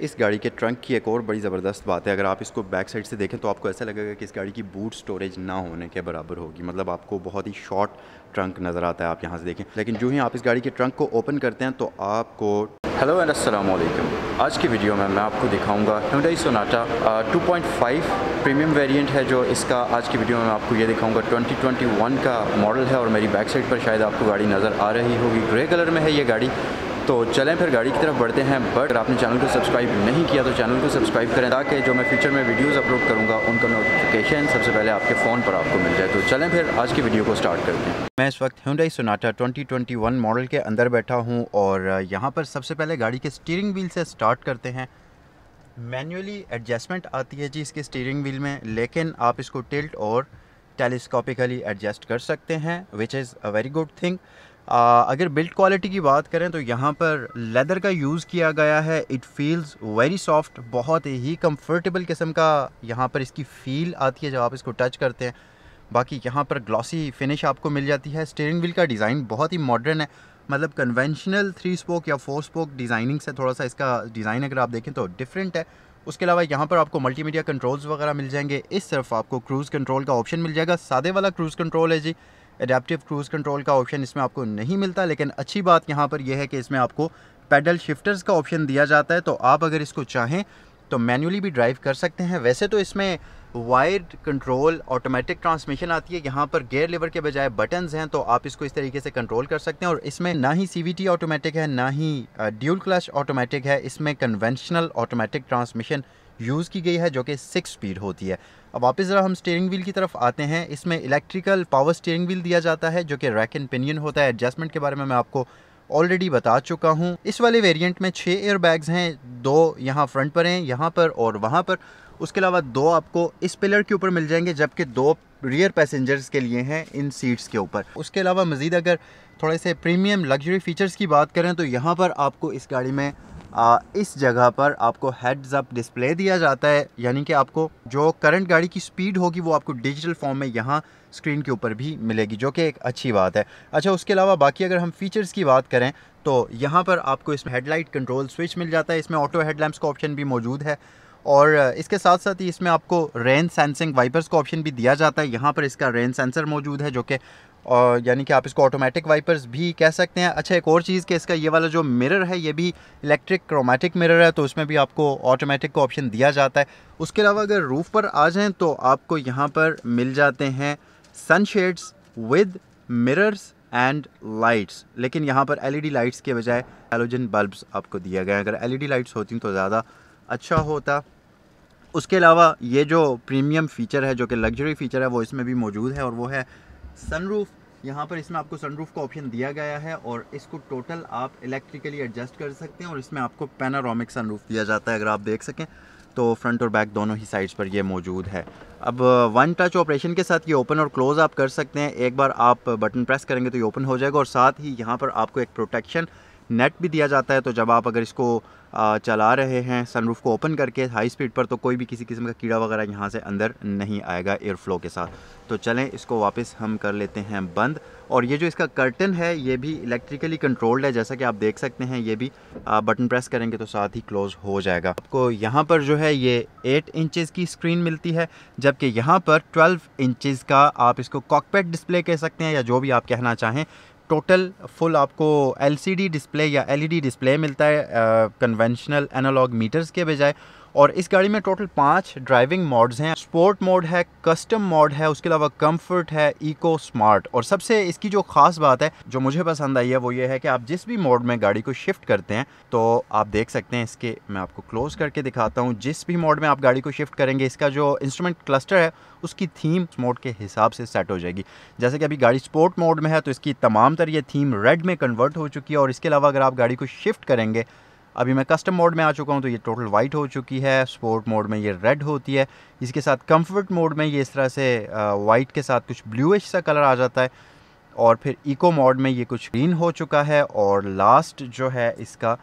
इस गाड़ी के ट्रंक की एक और बड़ी ज़बरदस्त बात है अगर आप इसको बैक साइड से देखें तो आपको ऐसा लगेगा कि इस गाड़ी की बूट स्टोरेज ना होने के बराबर होगी मतलब आपको बहुत ही शॉर्ट ट्रंक नज़र आता है आप यहाँ से देखें लेकिन जो ही आप इस गाड़ी के ट्रंक को ओपन करते हैं तो आपको हेलो एंड अस्सलाम वालेकुम आज की वीडियो में मैं आपको दिखाऊंगा हिंडई सोनाटा 2.5 प्रीमियम वेरिएंट है जो इसका आज की वीडियो में मैं आपको ये दिखाऊंगा 2021 का मॉडल है और मेरी बैक साइड पर शायद आपको गाड़ी नज़र आ रही होगी ग्रे कलर में है ये गाड़ी तो चलें फिर गाड़ी की तरफ बढ़ते हैं बट अगर आपने चैनल को सब्सक्राइब नहीं किया तो चैनल को सब्सक्राइब करें ताकि जो मैं फ्यूचर में वीडियोज़ अपलोड करूँगा उनका नोटिफिकेशन सबसे पहले आपके फ़ोन पर आपको मिल जाए तो चलें फिर आज की वीडियो को स्टार्ट करते हैं मैं इस वक्त हुडई सोनाटा 2021 मॉडल के अंदर बैठा हूँ और यहाँ पर सबसे पहले गाड़ी के स्टीयरिंग व्हील से स्टार्ट करते हैं मैनुअली एडजस्टमेंट आती है जी इसके स्टीयरिंग व्हील में लेकिन आप इसको टिल्ट और टेलीस्कोपिकली एडजस्ट कर सकते हैं which is a very good thing ah, अगर बिल्ड क्वालिटी की बात करें तो यहाँ पर लेदर का यूज़ किया गया है इट फील्स वेरी सॉफ्ट बहुत ही कंफर्टेबल किस्म का यहाँ पर इसकी फील आती है जब आप इसको टच करते हैं बाकी यहाँ पर ग्लॉसी फिनिश आपको मिल जाती है स्टेयरिंग व्हील का डिज़ाइन बहुत ही मॉडर्न है मतलब कन्वेंशनल थ्री स्पोक या फोर स्पोक डिज़ाइनिंग से थोड़ा सा इसका डिज़ाइन अगर आप देखें तो डिफरेंट है उसके अलावा यहाँ पर आपको मल्टीमीडिया कंट्रोल्स वगैरह मिल जाएंगे इस तरफ आपको क्रूज़ कंट्रोल का ऑप्शन मिल जाएगा सादे वाला क्रूज़ कंट्रोल है जी एडेप्टिव क्रूज़ कंट्रोल का ऑप्शन इसमें आपको नहीं मिलता लेकिन अच्छी बात यहाँ पर यह है कि इसमें आपको पैडल शिफ्टर्स का ऑप्शन दिया जाता है तो आप अगर इसको चाहें तो मैनुअली भी ड्राइव कर सकते हैं वैसे तो इसमें वायर्ड कंट्रोल ऑटोमेटिक ट्रांसमिशन आती है यहाँ पर गेयर लेवर के बजाय बटन्स हैं तो आप इसको इस तरीके से कंट्रोल कर सकते हैं और इसमें ना ही सीवीटी ऑटोमेटिक है ना ही ड्यूल क्लच ऑटोमेटिक है इसमें कन्वेंशनल ऑटोमेटिक ट्रांसमिशन यूज़ की गई है जो कि सिक्स स्पीड होती है अब वापस ज़रा हम स्टेयरिंग व्हील की तरफ आते हैं इसमें इलेक्ट्रिकल पावर स्टेयरिंग व्हील दिया जाता है जो कि रैक एंड पिनियन होता है एडजस्टमेंट के बारे में मैं आपको ऑलरेडी बता चुका हूँ इस वाले वेरियंट में छः एयर बैग्स हैं दो यहाँ फ्रंट पर हैं यहाँ पर और वहाँ पर उसके अलावा दो आपको इस पिलर के ऊपर मिल जाएंगे जबकि दो रियर पैसेंजर्स के लिए हैं इन सीट्स के ऊपर उसके अलावा मज़ीद अगर थोड़े से प्रीमियम लग्जरी फ़ीचर्स की बात करें तो यहाँ पर आपको इस गाड़ी में आ, इस जगह पर आपको हेड्स अप डिस्प्ले दिया जाता है यानी कि आपको जो करंट गाड़ी की स्पीड होगी वो आपको डिजिटल फॉर्म में यहाँ स्क्रीन के ऊपर भी मिलेगी जो कि एक अच्छी बात है अच्छा उसके अलावा बाकी अगर हम फीचर्स की बात करें तो यहाँ पर आपको इसमें हेडलाइट कंट्रोल स्विच मिल जाता है इसमें ऑटो हेडलैम्प्स का ऑप्शन भी मौजूद है और इसके साथ साथ ही इसमें आपको रेन सेंसिंग वाइपर्स का ऑप्शन भी दिया जाता है यहाँ पर इसका रेन सेंसर मौजूद है जो कि और यानी कि आप इसको ऑटोमेटिक वाइपर्स भी कह सकते हैं अच्छा एक और चीज़ कि इसका ये वाला जो मिरर है ये भी इलेक्ट्रिक क्रोमेटिक मिरर है तो उसमें भी आपको ऑटोमेटिक का ऑप्शन दिया जाता है उसके अलावा अगर रूफ़ पर आ जाएँ तो आपको यहाँ पर मिल जाते हैं sunshades with mirrors and lights लेकिन यहाँ पर डी लाइट्स के बजाय एलोजन बल्ब्स आपको दिया गया एल अगर डी लाइट्स होती तो ज़्यादा अच्छा होता उसके अलावा ये जो प्रीमियम फ़ीचर है जो कि लग्जरी फ़ीचर है वो इसमें भी मौजूद है और वो है सनरूफ यहाँ पर इसमें आपको सनरूफ का ऑप्शन दिया गया है और इसको टोटल आप इलेक्ट्रिकली एडजस्ट कर सकते हैं और इसमें आपको पेनारोमिक सनरूफ दिया जाता है अगर आप देख सकें तो फ्रंट और बैक दोनों ही साइड्स पर ये मौजूद है अब वन टच ऑपरेशन के साथ ये ओपन और क्लोज़ आप कर सकते हैं एक बार आप बटन प्रेस करेंगे तो ये ओपन हो जाएगा और साथ ही यहाँ पर आपको एक प्रोटेक्शन नेट भी दिया जाता है तो जब आप अगर इसको चला रहे हैं सनरूफ को ओपन करके हाई स्पीड पर तो कोई भी किसी किस्म का कीड़ा वगैरह यहाँ से अंदर नहीं आएगा एयर फ्लो के साथ तो चलें इसको वापस हम कर लेते हैं बंद और ये जो इसका कर्टन है ये भी इलेक्ट्रिकली कंट्रोल्ड है जैसा कि आप देख सकते हैं ये भी बटन प्रेस करेंगे तो साथ ही क्लोज़ हो जाएगा आपको यहाँ पर जो है ये एट इंचज़ की स्क्रीन मिलती है जबकि यहाँ पर ट्वेल्व इंचज़ का आप इसको कॉकपेट डिस्प्ले कह सकते हैं या जो भी आप कहना चाहें टोटल फुल आपको एलसीडी डिस्प्ले या एलईडी डिस्प्ले e मिलता है कन्वेंशनल एनालॉग मीटर्स के बजाय और इस गाड़ी में टोटल पाँच ड्राइविंग मोड्स हैं स्पोर्ट मोड है कस्टम मोड है उसके अलावा कंफर्ट है इको स्मार्ट और सबसे इसकी जो खास बात है जो मुझे पसंद आई है वो ये है कि आप जिस भी मोड में गाड़ी को शिफ्ट करते हैं तो आप देख सकते हैं इसके मैं आपको क्लोज करके दिखाता हूँ जिस भी मोड में आप गाड़ी को शिफ्ट करेंगे इसका जो इंस्ट्रूमेंट क्लस्टर है उसकी थीम मोड के हिसाब से सेट हो जाएगी जैसे कि अभी गाड़ी स्पोर्ट मोड में है तो इसकी तमाम तर ये थीम रेड में कन्वर्ट हो चुकी है और इसके अलावा अगर आप गाड़ी को शिफ्ट करेंगे अभी मैं कस्टम मोड में आ चुका हूँ तो ये टोटल वाइट हो चुकी है स्पोर्ट मोड में ये रेड होती है इसके साथ कंफर्ट मोड में ये इस तरह से वाइट के साथ कुछ ब्लूश सा कलर आ जाता है और फिर इको मोड में ये कुछ ग्रीन हो चुका है और लास्ट जो है इसका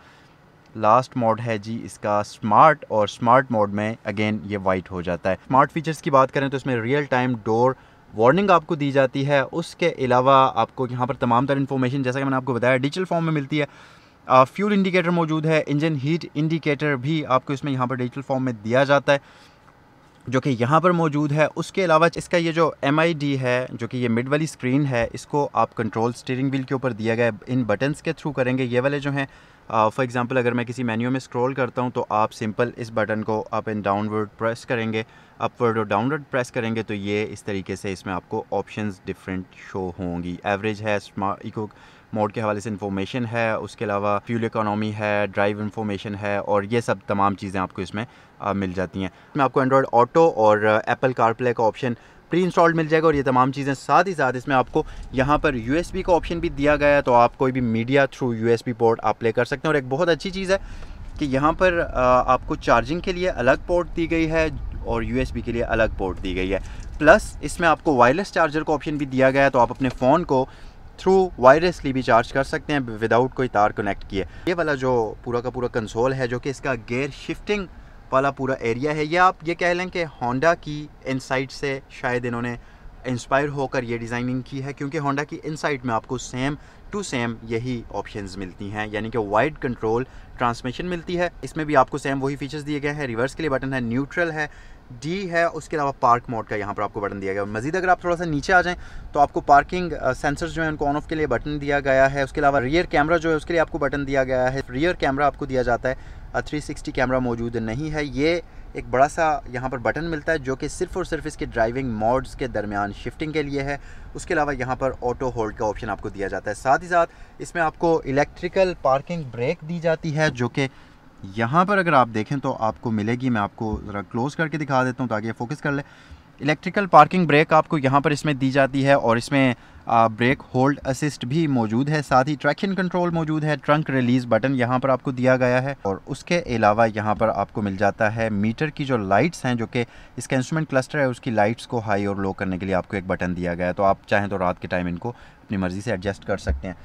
लास्ट मोड है जी इसका स्मार्ट और स्मार्ट मोड में अगेन ये वाइट हो जाता है स्मार्ट फीचर्स की बात करें तो इसमें रियल टाइम डोर वार्निंग आपको दी जाती है उसके अलावा आपको यहाँ पर तमाम तरह इन्फॉर्मेशन जैसा कि मैंने आपको बताया डिजिटल फॉर्म में मिलती है फ्यूल इंडिकेटर मौजूद है इंजन हीट इंडिकेटर भी आपको इसमें यहाँ पर डिजिटल फॉर्म में दिया जाता है जो कि यहाँ पर मौजूद है उसके अलावा इसका ये जो एम है जो कि ये मिड वाली स्क्रीन है इसको आप कंट्रोल स्टीयरिंग व्हील के ऊपर दिया गया इन बटन्स के थ्रू करेंगे ये वाले जो हैं फॉर एग्ज़ाम्पल अगर मैं किसी मेन्यू में स्क्रॉल करता हूँ तो आप सिंपल इस बटन को अप एंड डाउनवर्ड प्रेस करेंगे अपवर्ड और डाउनवर्ड प्रेस करेंगे तो ये इस तरीके से इसमें आपको ऑप्शंस डिफरेंट शो होंगी एवरेज है स्मार्ट इको मोड के हवाले से इन्फॉर्मेशन है उसके अलावा फ्यूल इकोनॉमी है ड्राइव इन्फॉर्मेशन है और ये सब तमाम चीज़ें आपको इसमें आ, मिल जाती हैं इसमें आपको एंड्रॉयड ऑटो और एप्पल कारप्ले का ऑप्शन प्री इंस्टॉल्ड मिल जाएगा और ये तमाम चीज़ें साथ ही साथ इसमें आपको यहाँ पर यू का ऑप्शन भी दिया गया है तो आप कोई भी मीडिया थ्रू यू पोर्ट आप प्ले कर सकते हैं और एक बहुत अच्छी चीज़ है कि यहाँ पर आपको चार्जिंग के लिए अलग पोर्ट दी गई है और यू के लिए अलग पोर्ट दी गई है प्लस इसमें आपको वायरलेस चार्जर का ऑप्शन भी दिया गया है तो आप अपने फ़ोन को थ्रू वायरलेसली भी चार्ज कर सकते हैं विदाउट कोई तार कनेक्ट किए ये वाला जो पूरा का पूरा कंसोल है जो कि इसका गेयर शिफ्टिंग वाला पूरा एरिया है या आप ये कह लें कि होंडा की इनसाइट से शायद इन्होंने इंस्पायर होकर ये डिज़ाइनिंग की है क्योंकि होंडा की इनसाइट में आपको सेम टू सेम यही ऑप्शंस मिलती हैं यानी कि वाइड कंट्रोल ट्रांसमिशन मिलती है इसमें भी आपको सेम वही फीचर्स दिए गए हैं रिवर्स के लिए बटन है न्यूट्रल है डी है उसके अलावा पार्क मोड का यहाँ पर आपको बटन दिया गया है मजीद अगर आप थोड़ा सा नीचे आ जाएं तो आपको पार्किंग सेंसर्स uh, जो है उनको ऑन ऑफ के लिए बटन दिया गया है उसके अलावा रियर कैमरा जो है उसके लिए आपको बटन दिया गया है रियर कैमरा आपको दिया जाता है थ्री सिक्सटी कैमरा मौजूद नहीं है ये एक बड़ा सा यहाँ पर बटन मिलता है जो कि सिर्फ और सिर्फ इसके ड्राइविंग मोड्स के दरमियान शिफ्टिंग के लिए है उसके अलावा यहाँ पर ऑटो होल्ड का ऑप्शन आपको दिया जाता है साथ ही साथ इसमें आपको इलेक्ट्रिकल पार्किंग ब्रेक दी जाती है जो कि यहाँ पर अगर आप देखें तो आपको मिलेगी मैं आपको ज़रा क्लोज़ करके दिखा देता हूँ ताकि फोकस कर ले इलेक्ट्रिकल पार्किंग ब्रेक आपको यहाँ पर इसमें दी जाती है और इसमें ब्रेक होल्ड असिस्ट भी मौजूद है साथ ही ट्रैक्शन कंट्रोल मौजूद है ट्रंक रिलीज बटन यहाँ पर आपको दिया गया है और उसके अलावा यहाँ पर आपको मिल जाता है मीटर की जो लाइट्स हैं जो कि इसका इंस्ट्रूमेंट क्लस्टर है उसकी लाइट्स को हाई और लो करने के लिए आपको एक बटन दिया गया है तो आप चाहें तो रात के टाइम इनको अपनी मर्ज़ी से एडजस्ट कर सकते हैं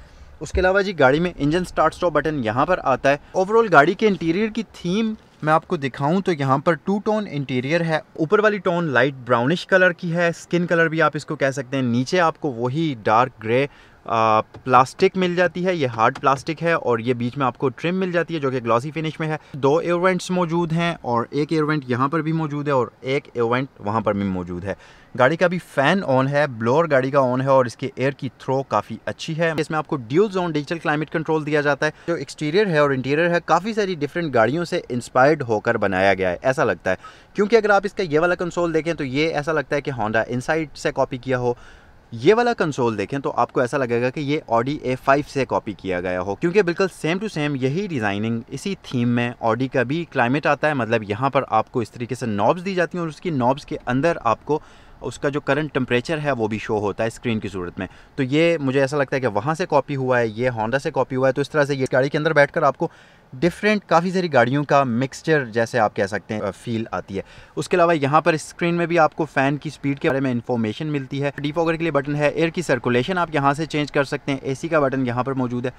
उसके अलावा जी गाड़ी में इंजन स्टार्ट स्टॉप बटन यहाँ पर आता है ओवरऑल गाड़ी के इंटीरियर की थीम मैं आपको दिखाऊं तो यहाँ पर टू टोन इंटीरियर है ऊपर वाली टोन लाइट ब्राउनिश कलर की है स्किन कलर भी आप इसको कह सकते हैं नीचे आपको वही डार्क ग्रे प्लास्टिक मिल जाती है ये हार्ड प्लास्टिक है और ये बीच में आपको ट्रिम मिल जाती है जो कि ग्लॉसी फिनिश में है दो एयरवेंट्स मौजूद हैं और एक एयरवेंट यहाँ पर भी मौजूद है और एक एयरवेंट वहाँ पर भी मौजूद है गाड़ी का भी फैन ऑन है ब्लोअर गाड़ी का ऑन है और इसके एयर की थ्रो काफ़ी अच्छी है इसमें आपको dual zone digital climate control दिया जाता है जो एक्सटीरियर है और इंटीरियर है काफ़ी सारी डिफरेंट गाड़ियों से इंस्पायर्ड होकर बनाया गया है ऐसा लगता है क्योंकि अगर आप इसका ये वाला कंसोल देखें तो ये ऐसा लगता है कि होंडा इनसाइड से कॉपी किया हो ये वाला कंसोल देखें तो आपको ऐसा लगेगा कि ये ऑडी ए फाइव से कॉपी किया गया हो क्योंकि बिल्कुल सेम टू सेम यही डिज़ाइनिंग इसी थीम में ऑडी का भी क्लाइमेट आता है मतलब यहाँ पर आपको इस तरीके से नॉब्स दी जाती हैं और उसकी नॉब्स के अंदर आपको उसका जो करंट टेम्परेचर है वो भी शो होता है स्क्रीन की सूरत में तो ये मुझे ऐसा लगता है कि वहाँ से कॉपी हुआ है ये होंडा से कॉपी हुआ है तो इस तरह से ये गाड़ी के अंदर बैठ कर आपको डिफरेंट काफ़ी सारी गाड़ियों का मिक्सचर जैसे आप कह सकते हैं फील आती है उसके अलावा यहाँ पर स्क्रीन में भी आपको फ़ैन की स्पीड के बारे में इन्फॉर्मेशन मिलती है डीफॉगर के लिए बटन है एयर की सर्कुलेशन आप यहाँ से चेंज कर सकते हैं एसी का बटन यहाँ पर मौजूद है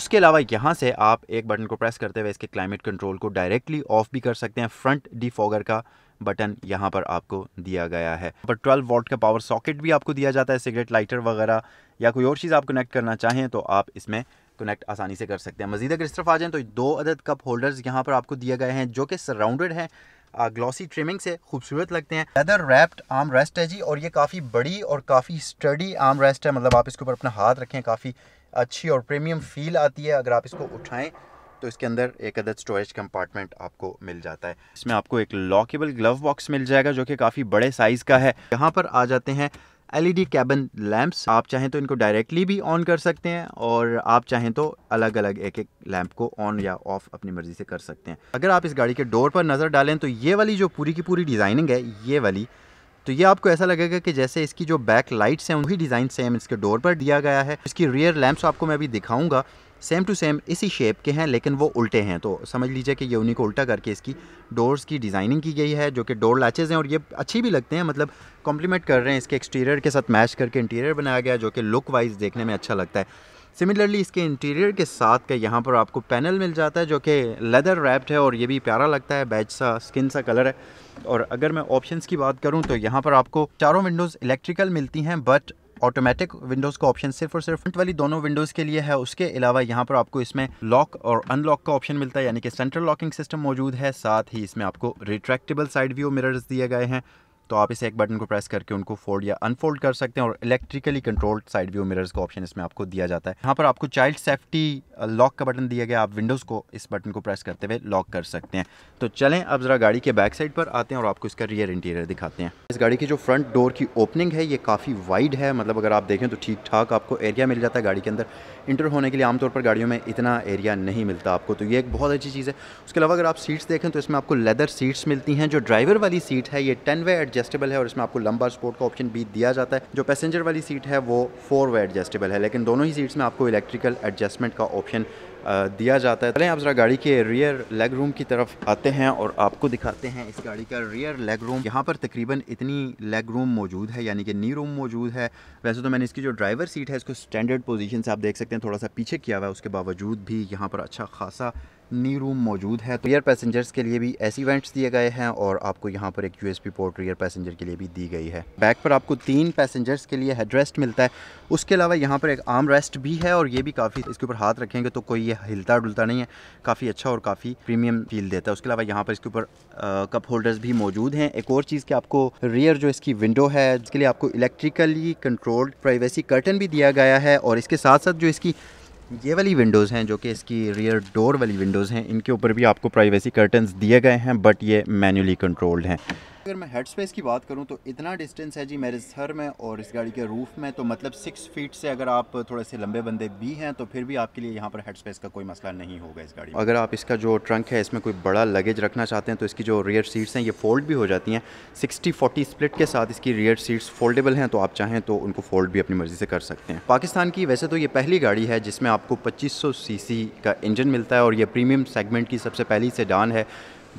उसके अलावा यहाँ से आप एक बटन को प्रेस करते हुए इसके क्लाइमेट कंट्रोल को डायरेक्टली ऑफ भी कर सकते हैं फ्रंट डिफॉगर का बटन यहाँ पर आपको दिया गया है पर 12 वॉट का पावर सॉकेट भी आपको दिया जाता है सिगरेट लाइटर वगैरह या कोई और चीज़ आप कनेक्ट करना चाहें तो आप इसमें कनेक्ट आसानी से कर सकते हैं मजीद अगर इस तरफ आ जाएँ तो दो अदद कप होल्डर्स यहाँ पर आपको दिए गए हैं जो कि सराउंडेड हैं ग्लॉसी ट्रिमिंग से खूबसूरत लगते हैं लेदर रैप्ड आर्म रेस्ट है जी और ये काफ़ी बड़ी और काफ़ी स्टडी आर्म रेस्ट है मतलब आप इसके ऊपर अपना हाथ रखें काफ़ी अच्छी और प्रीमियम फील आती है अगर आप इसको उठाएं तो इसके अंदर एक अदद स्टोरेज कंपार्टमेंट आपको मिल जाता है इसमें आपको एक लॉकेबल ग्लव बॉक्स मिल जाएगा जो कि काफ़ी बड़े साइज़ का है यहाँ पर आ जाते हैं एलईडी कैबन लैंप्स आप चाहें तो इनको डायरेक्टली भी ऑन कर सकते हैं और आप चाहें तो अलग अलग एक एक लैंप को ऑन या ऑफ अपनी मर्ज़ी से कर सकते हैं अगर आप इस गाड़ी के डोर पर नज़र डालें तो ये वाली जो पूरी की पूरी डिज़ाइनिंग है ये वाली तो ये आपको ऐसा लगेगा कि जैसे इसकी जो बैक लाइट्स हैं वही डिज़ाइन सेम इसके डोर पर दिया गया है इसकी रियर लैंप्स आपको मैं अभी दिखाऊंगा सेम टू सेम इसी शेप के हैं लेकिन वो उल्टे हैं तो समझ लीजिए कि ये उन्हीं को उल्टा करके इसकी डोर्स की डिज़ाइनिंग की गई है जो कि डोर लैचेज़ हैं और ये अच्छी भी लगते हैं मतलब कॉम्प्लीमेंट कर रहे हैं इसके एक्सटीरियर के साथ मैच करके इंटीरियर बनाया गया जो कि लुक वाइज देखने में अच्छा लगता है सिमिलरली इसके इंटीरियर के साथ का यहाँ पर आपको पैनल मिल जाता है जो कि लेदर रैप्ड है और ये भी प्यारा लगता है बैच सा स्किन सा कलर है और अगर मैं ऑप्शंस की बात करूँ तो यहाँ पर आपको चारों विंडोज़ इलेक्ट्रिकल मिलती हैं बट ऑटोमेटिक विंडोज़ का ऑप्शन सिर्फ और सिर्फ फ्रंट वाली दोनों विंडोज़ के लिए है उसके अलावा यहाँ पर आपको इसमें लॉक और अनलॉक का ऑप्शन मिलता है यानी कि सेंट्रल लॉकिंग सिस्टम मौजूद है साथ ही इसमें आपको रिट्रैक्टेबल साइड व्यू मिरर्स दिए गए हैं तो आप इसे एक बटन को प्रेस करके उनको फोल्ड या अनफोल्ड कर सकते हैं और electrically controlled side view mirrors का ऑप्शन इसमें आपको दिया जाता है यहाँ पर आपको चाइल्ड सेफ्टी लॉक का बटन दिया गया आप विंडोज़ को इस बटन को प्रेस करते हुए लॉक कर सकते हैं तो चलें अब ज़रा गाड़ी के बैक साइड पर आते हैं और आपको इसका रियर इंटीरियर दिखाते हैं इस गाड़ी की जो फ्रंट डोर की ओपनिंग है ये काफ़ी वाइड है मतलब अगर आप देखें तो ठीक ठाक आपको एरिया मिल जाता है गाड़ी के अंदर इंटर होने के लिए आमतौर पर गाड़ियों में इतना एरिया नहीं मिलता आपको तो ये एक बहुत अच्छी चीज़ है उसके अलावा अगर आप सीट्स देखें तो इसमें आपको लेदर सीट्स मिलती हैं जो ड्राइवर वाली सीट है ये टेन वे एडजस्टेबल है और इसमें आपको लंबा स्पोर्ट का ऑप्शन भी दिया जाता है जो पैसेंजर वाली सीट है वो फोर वे एडजस्टेबल है लेकिन दोनों ही सीट्स में आपको इलेक्ट्रिकल एडजस्टमेंट का ऑप्शन ऑप्शन दिया जाता है चलें आप ज़रा गाड़ी के रियर लेग रूम की तरफ आते हैं और आपको दिखाते हैं इस गाड़ी का रियर लेग रूम यहाँ पर तकरीबन इतनी लेग रूम मौजूद है यानी कि नी रूम मौजूद है वैसे तो मैंने इसकी जो ड्राइवर सीट है इसको स्टैंडर्ड पोजीशन से आप देख सकते हैं थोड़ा सा पीछे किया हुआ है उसके बावजूद भी यहाँ पर अच्छा खासा नी रूम मौजूद है तो रियर पैसेंजर्स के लिए भी ऐसी वेंट्स दिए गए हैं और आपको यहाँ पर एक यूएसपी पोर्ट रियर पैसेंजर के लिए भी दी गई है बैक पर आपको तीन पैसेंजर्स के लिए हेड रेस्ट मिलता है उसके अलावा यहाँ पर एक आर्म रेस्ट भी है और ये भी काफ़ी इसके ऊपर हाथ रखेंगे तो कोई ये हिलता डुलता नहीं है काफ़ी अच्छा और काफ़ी प्रीमियम फील देता है उसके अलावा यहाँ पर इसके ऊपर कप होल्डर्स भी मौजूद हैं एक और चीज़ के आपको रियर जो इसकी विंडो है इसके लिए आपको इलेक्ट्रिकली कंट्रोल्ड प्राइवेसी कर्टन भी दिया गया है और इसके साथ साथ जो इसकी ये वाली विंडोज़ हैं जो कि इसकी रियर डोर वाली विंडोज़ हैं इनके ऊपर भी आपको प्राइवेसी कर्टन्स दिए गए हैं बट ये मैनुअली कंट्रोल्ड हैं अगर मैं हेड स्पेस की बात करूं तो इतना डिस्टेंस है जी मेरे सर में और इस गाड़ी के रूफ में तो मतलब सिक्स फीट से अगर आप थोड़े से लंबे बंदे भी हैं तो फिर भी आपके लिए यहाँ पर हेड स्पेस का कोई मसला नहीं होगा इस गाड़ी में अगर आप इसका जो ट्रंक है इसमें कोई बड़ा लगेज रखना चाहते हैं तो इसकी जो रियर सीट्स हैं ये फोल्ड भी हो जाती हैं सिक्सटी फोर्टी स्प्लिट के साथ इसकी रियर सीट्स फोल्डेबल हैं तो आप चाहें तो उनको फोल्ड भी अपनी मर्ज़ी से कर सकते हैं पाकिस्तान की वैसे तो ये पहली गाड़ी है जिसमें आपको पच्चीस सौ का इंजन मिलता है और ये प्रीमियम सेगमेंट की सबसे पहली से है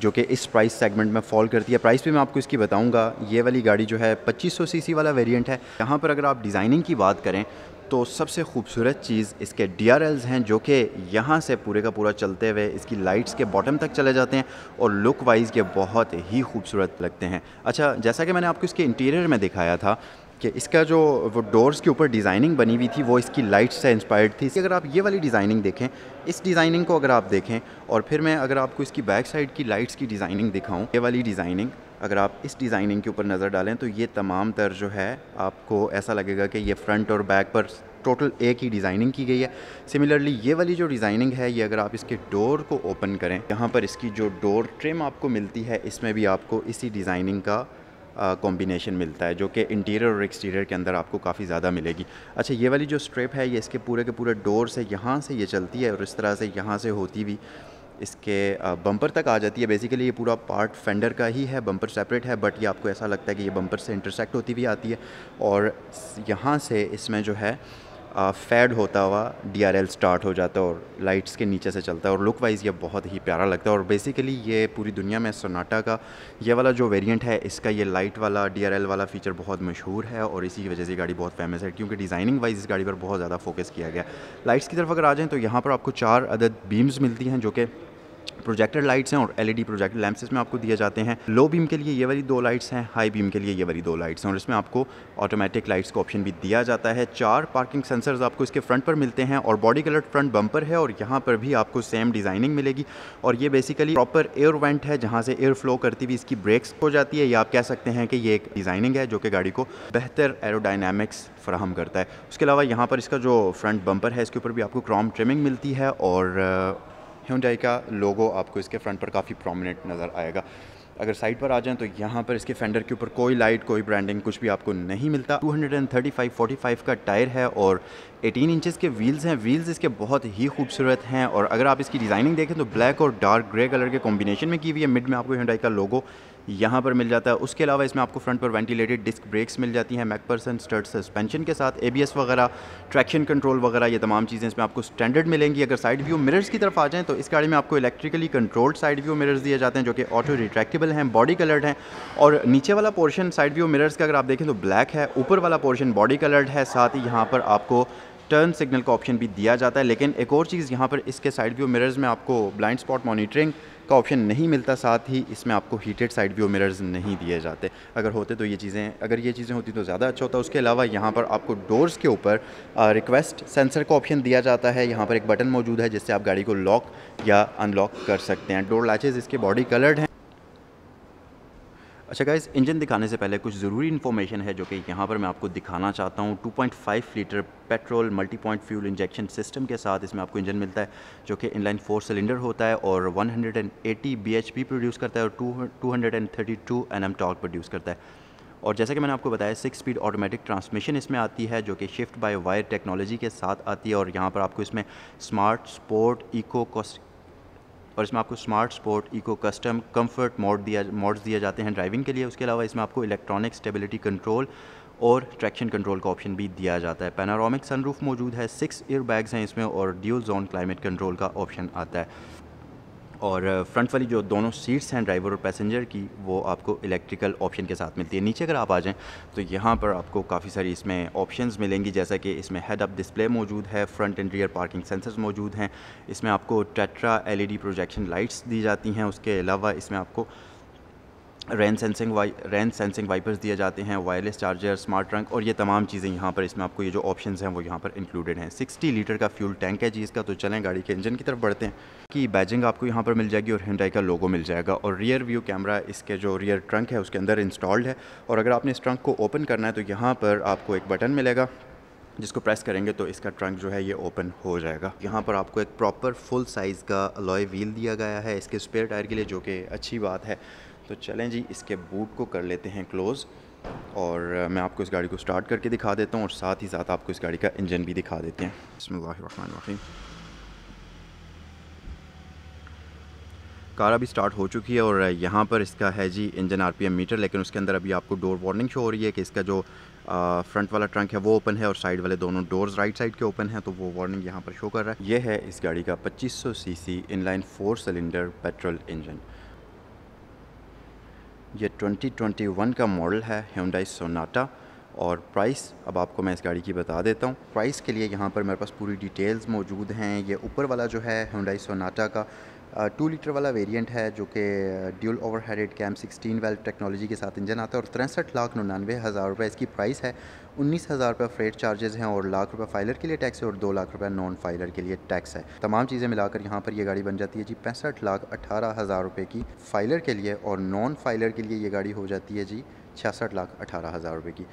जो कि इस प्राइस सेगमेंट में फॉल करती है प्राइस भी मैं आपको इसकी बताऊंगा ये वाली गाड़ी जो है 2500 सीसी वाला वेरिएंट है यहाँ पर अगर आप डिज़ाइनिंग की बात करें तो सबसे खूबसूरत चीज़ इसके डी हैं जो कि यहाँ से पूरे का पूरा चलते हुए इसकी लाइट्स के बॉटम तक चले जाते हैं और लुक वाइज ये बहुत ही खूबसूरत लगते हैं अच्छा जैसा कि मैंने आपको इसके इंटीरियर में दिखाया था कि इसका जो वो डोर्स के ऊपर डिज़ाइनिंग बनी हुई थी वो इसकी लाइट से इंस्पायर्ड थी अगर आप ये वाली डिज़ाइनिंग देखें इस डिज़ाइनिंग को अगर आप देखें और फिर मैं अगर आपको इसकी बैक साइड की लाइट्स की डिज़ाइनिंग दिखाऊँ ये वाली डिज़ाइनिंग अगर आप इस डिज़ाइनिंग के ऊपर नज़र डालें तो ये तमाम तर जो है आपको ऐसा लगेगा कि ये फ्रंट और बैक पर टोटल एक ही डिज़ाइनिंग की गई है सिमिलरली ये वाली जो डिज़ाइनिंग है ये अगर आप इसके डोर को ओपन करें यहाँ पर इसकी जो डोर ट्रिम आपको मिलती है इसमें भी आपको इसी डिज़ाइनिंग का कॉम्बिनेशन मिलता है जो कि इंटीरियर और एक्सटीरियर के अंदर आपको काफ़ी ज़्यादा मिलेगी अच्छा ये वाली जो स्ट्रिप है ये इसके पूरे के पूरे डोर से यहाँ से ये चलती है और इस तरह से यहाँ से होती हुई इसके बम्पर तक आ जाती है बेसिकली ये पूरा पार्ट फेंडर का ही है बम्पर सेपरेट है बट ये आपको ऐसा लगता है कि ये बम्पर से इंटरसेक्ट होती हुई आती है और यहाँ से इसमें जो है फेड होता हुआ डी स्टार्ट हो जाता है और लाइट्स के नीचे से चलता है और लुक वाइज ये बहुत ही प्यारा लगता है और बेसिकली ये पूरी दुनिया में सोनाटा का ये वाला जो वेरिएंट है इसका ये लाइट वाला डी वाला फ़ीचर बहुत मशहूर है और इसी की वजह से गाड़ी बहुत फेमस है क्योंकि डिज़ाइनिंग वाइज इस गाड़ी पर बहुत ज़्यादा फोकस किया गया लाइट्स की तरफ अगर आ जाएँ तो यहाँ पर आपको चार अदद बीम्स मिलती हैं जो कि प्रोजेक्टर लाइट्स हैं और एलईडी प्रोजेक्टर लैम्प्स इसमें आपको दिए जाते हैं लो बीम के लिए ये वाली दो लाइट्स हैं हाई बीम के लिए ये वाली दो लाइट्स हैं और इसमें आपको ऑटोमेटिक लाइट्स का ऑप्शन भी दिया जाता है चार पार्किंग सेंसर्स आपको इसके फ्रंट पर मिलते हैं और बॉडी कलर फ्रंट बम्पर है और यहाँ पर भी आपको सेम डिज़ाइनिंग मिलेगी और ये बेसिकली प्रॉपर एयर वेंट है जहाँ से एयर फ्लो करती हुई इसकी ब्रेक्स हो जाती है या आप कह सकते हैं कि ये एक डिज़ाइनिंग है जो कि गाड़ी को बेहतर एरोडाइनमिक्स फ्राहम करता है उसके अलावा यहाँ पर इसका जो फ्रंट बम्पर है इसके ऊपर भी आपको क्रॉम ट्रिमिंग मिलती है और ह्यूंडाई का लोगो आपको इसके फ्रंट पर काफ़ी प्रोमिनेंट नज़र आएगा अगर साइड पर आ जाएं तो यहाँ पर इसके फेंडर के ऊपर कोई लाइट कोई ब्रांडिंग कुछ भी आपको नहीं मिलता 235 45 का टायर है और 18 इंचेस के व्हील्स हैं व्हील्स इसके बहुत ही खूबसूरत हैं और अगर आप इसकी डिज़ाइनिंग देखें तो ब्लैक और डार्क ग्रे कलर के कॉम्बिनेशन में की हुई है मिड में आपको हिंडाई का लोगो यहाँ पर मिल जाता है उसके अलावा इसमें आपको फ्रंट पर वेंटिलेटेड डिस्क ब्रेक्स मिल जाती हैं मैकपर्सन स्टर्ट सस्पेंशन के साथ ए वगैरह ट्रैक्शन कंट्रोल वगैरह ये तमाम चीज़ें इसमें आपको स्टैंडर्ड मिलेंगी अगर साइड व्यू मिरर्स की तरफ आ जाएँ तो इस गाड़ी में आपको electrically controlled side view mirrors दिए जाते हैं जो कि ऑटो रिट्रैक्टेबल हैं बॉडी कलर्ड हैं और नीचे वाला पोर्शन साइड व्यू मिरर्स का अगर आप देखें तो ब्लैक है ऊपर वाला पोर्शन बॉडी कलर्ड है साथ ही यहाँ पर आपको टर्न सिग्नल का ऑप्शन भी दिया जाता है लेकिन एक और चीज़ यहाँ पर इसके साइड व्यू मिरर्स में आपको ब्लाइंड स्पॉट मॉनिटरिंग का ऑप्शन नहीं मिलता साथ ही इसमें आपको हीटेड साइड व्यू मिरर्स नहीं दिए जाते अगर होते तो ये चीज़ें अगर ये चीज़ें होती तो ज़्यादा अच्छा होता उसके अलावा यहाँ पर आपको डोर्स के ऊपर रिक्वेस्ट सेंसर का ऑप्शन दिया जाता है यहाँ पर एक बटन मौजूद है जिससे आप गाड़ी को लॉक या अनलॉक कर सकते हैं डोर लाचेज इसके बॉडी कलर्ड हैं अच्छा गाइज इंजन दिखाने से पहले कुछ ज़रूरी इन्फॉर्मेशन है जो कि यहाँ पर मैं आपको दिखाना चाहता हूँ 2.5 litre petrol multi point fuel injection system के साथ इसमें आपको इंजन मिलता है जो कि इनलाइन फोर सिलेंडर होता है और 180 bhp प्रोड्यूस करता है और 232 nm टॉर्क प्रोड्यूस करता है और जैसा कि मैंने आपको बताया सिक्स स्पीड ऑटोमेटिक ट्रांसमिशन इसमें आती है जो कि शिफ्ट बाय वायर टेक्नोलॉजी के साथ आती है और यहाँ पर आपको इसमें स्मार्ट स्पोर्ट इको और इसमें आपको smart sport eco custom comfort mode दिया मोड्स दिए जाते हैं ड्राइविंग के लिए उसके अलावा इसमें आपको इलेक्ट्रॉनिक स्टेबिलिटी कंट्रोल और ट्रैक्शन कंट्रोल का ऑप्शन भी दिया जाता है पैनारोमिक सनरूफ मौजूद है सिक्स ईयर बैग्स हैं इसमें और ड्यूल जोन क्लाइमेट कंट्रोल का ऑप्शन आता है और फ्रंट वाली जो दोनों सीट्स हैं ड्राइवर और पैसेंजर की वो आपको इलेक्ट्रिकल ऑप्शन के साथ मिलती है नीचे अगर आप आ जाएँ तो यहाँ पर आपको काफ़ी सारी इसमें ऑप्शन मिलेंगी जैसा कि इसमें हेड अप डिस्प्ले मौजूद है front and rear parking sensors मौजूद हैं इसमें आपको टेट्रा एल प्रोजेक्शन लाइट्स दी जाती हैं उसके अलावा इसमें आपको रेन सेंसिंग वाई रेन सेंसिंग वाइपर्स दिए जाते हैं वायरलेस चार्जर स्मार्ट ट्रंक और ये तमाम चीज़ें यहाँ पर इसमें आपको ये जो ऑप्शंस हैं वो यहाँ पर इंक्लूडेड हैं 60 लीटर का फ्यूल टैंक है जी इसका तो चलें गाड़ी के इंजन की तरफ बढ़ते हैं कि बैजिंग आपको यहाँ पर मिल जाएगी और हिंडाई का लोगो मिल जाएगा और रियर व्यू कैमरा इसके जो रियर ट्रंक है उसके अंदर इंस्टॉल्ड है और अगर आपने इस ट्रंक को ओपन करना है तो यहाँ पर आपको एक बटन मिलेगा जिसको प्रेस करेंगे तो इसका ट्रंक जो है ये ओपन हो जाएगा यहाँ पर आपको एक प्रॉपर फुल साइज़ का लॉय व्हील दिया गया है इसके स्पेयर टायर के लिए जो कि अच्छी बात है तो चलें जी इसके बूट को कर लेते हैं क्लोज़ और मैं आपको इस गाड़ी को स्टार्ट करके दिखा देता हूँ और साथ ही साथ आपको इस गाड़ी का इंजन भी दिखा देते हैं बसमीम कार अभी स्टार्ट हो चुकी है और यहाँ पर इसका है जी इंजन आरपीएम मीटर लेकिन उसके अंदर अभी आपको डोर वार्निंग शो हो रही है कि इसका जो फ्रंट वाला ट्रंक है वो ओपन है और साइड वाले दोनों डोर्स राइट साइड के ओपन हैं तो वो वार्निंग यहाँ पर शो कर रहा है ये है इस गाड़ी का 2500 CC inline four cylinder petrol engine ये 2021 का मॉडल है ह्यूंडई सोनाटा और प्राइस अब आपको मैं इस गाड़ी की बता देता हूँ प्राइस के लिए यहाँ पर मेरे पास पूरी डिटेल्स मौजूद हैं ये ऊपर वाला जो है हुडाई सोनाटा का टू लीटर वाला वेरिएंट है जो कि dual over headed cam sixteen valve technology के साथ इंजन आता है और तिरसठ लाख निन्यानवे हज़ार रुपये इसकी प्राइस है उन्नीस हज़ार रुपये फ्रेट चार्जेज़ हैं और लाख रुपये फाइलर के लिए टैक्स है और दो लाख रुपये नॉन फाइलर के लिए टैक्स है तमाम चीज़ें मिलाकर यहाँ पर यह गाड़ी बन जाती है जी पैंसठ लाख अठारह हज़ार रुपये की फाइलर के लिए और नॉन फाइलर के लिए ये गाड़ी हो जाती है जी छियासठ लाख अठारह हज़ार रुपये की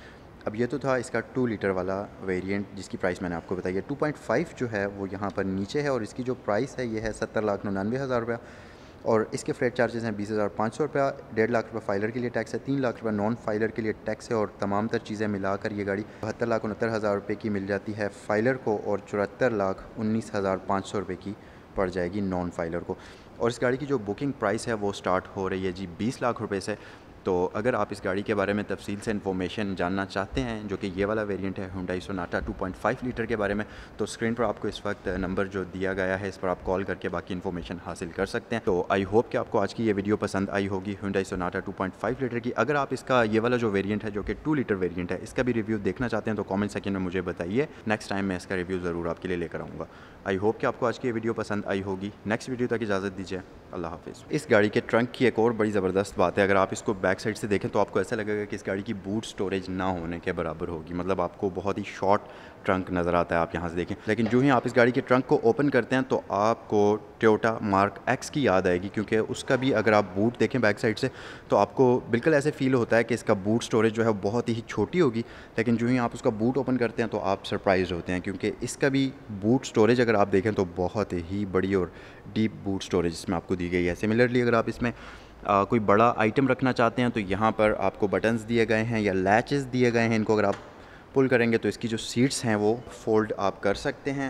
अब ये तो था इसका टू लीटर वाला वेरिएंट जिसकी प्राइस मैंने आपको बताई है टू पॉइंट फाइव जो है वो यहाँ पर नीचे है और इसकी जो प्राइस है ये है सत्तर लाख निन्यानवे हज़ार रुपया और इसके फ्रेट चार्जेस हैं बीस हज़ार पाँच सौ रुपया डेढ़ लाख रुपये फाइलर के लिए टैक्स है तीन लाख रुपये नॉन फाइलर के लिए टैक्स है और तमाम तर चीज़ें मिलाकर ये गाड़ी बहत्तर लाख उनहत्तर हज़ार रुपये की मिल जाती है फाइलर को और चौहत्तर लाख उन्नीस हज़ार पाँच सौ रुपये की पड़ जाएगी नॉन फाइलर को और इस गाड़ी की जो बुकिंग प्राइस है वो स्टार्ट हो रही है जी बीस लाख रुपये से तो अगर आप इस गाड़ी के बारे में तफसील से इन्फॉर्मेशन जानना चाहते हैं जो कि ये वाला वेरिएंट है हुंडाई सोनाटा 2.5 लीटर के बारे में तो स्क्रीन पर आपको इस वक्त नंबर जो दिया गया है इस पर आप कॉल करके बाकी इन्फॉर्मेशन हासिल कर सकते हैं तो आई होप कि आपको आज की ये वीडियो पसंद आई होगी हुंडाई सोनाटा 2.5 लीटर की अगर आप इसका ये वाला जो वेरियंट है जो कि टू लीटर वेरियंट है इसका भी रिव्यू देखना चाहते हैं तो कॉमेंट सेक्शन में मुझे बताइए नेक्स्ट टाइम मैं इसका रिव्यू ज़रूर आपके लिए लेकर आऊँगा आई होप कि आपको आज की ये वीडियो पसंद आई होगी नेक्स्ट वीडियो तक इजाज़त दीजिए अल्लाह हाफिज़ इस गाड़ी के ट्रंक की एक और बड़ी ज़बरदस्त बात है अगर आप इसको बैक साइड से देखें तो आपको ऐसा लगेगा कि इस गाड़ी की बूट स्टोरेज ना होने के बराबर होगी मतलब आपको बहुत ही शॉर्ट ट्रंक नज़र आता है आप यहाँ से देखें लेकिन जो ही आप इस गाड़ी के ट्रंक को ओपन करते हैं तो आपको टोटा मार्क एक्स की याद आएगी क्योंकि उसका भी अगर आप बूट देखें बैक साइड से तो आपको बिल्कुल ऐसे फील होता है कि इसका बूट स्टोरेज जो है बहुत ही छोटी होगी लेकिन जो ही आप उसका बूट ओपन करते हैं तो आप सरप्राइज होते हैं क्योंकि इसका भी बूट स्टोरेज अगर अगर आप देखें तो बहुत ही बड़ी और डीप बूट स्टोरेज इसमें आपको दी गई है सिमिलरली अगर आप इसमें आ, कोई बड़ा आइटम रखना चाहते हैं तो यहाँ पर आपको बटन्स दिए गए हैं या लैचेस दिए गए हैं इनको अगर आप पुल करेंगे तो इसकी जो सीट्स हैं वो फोल्ड आप कर सकते हैं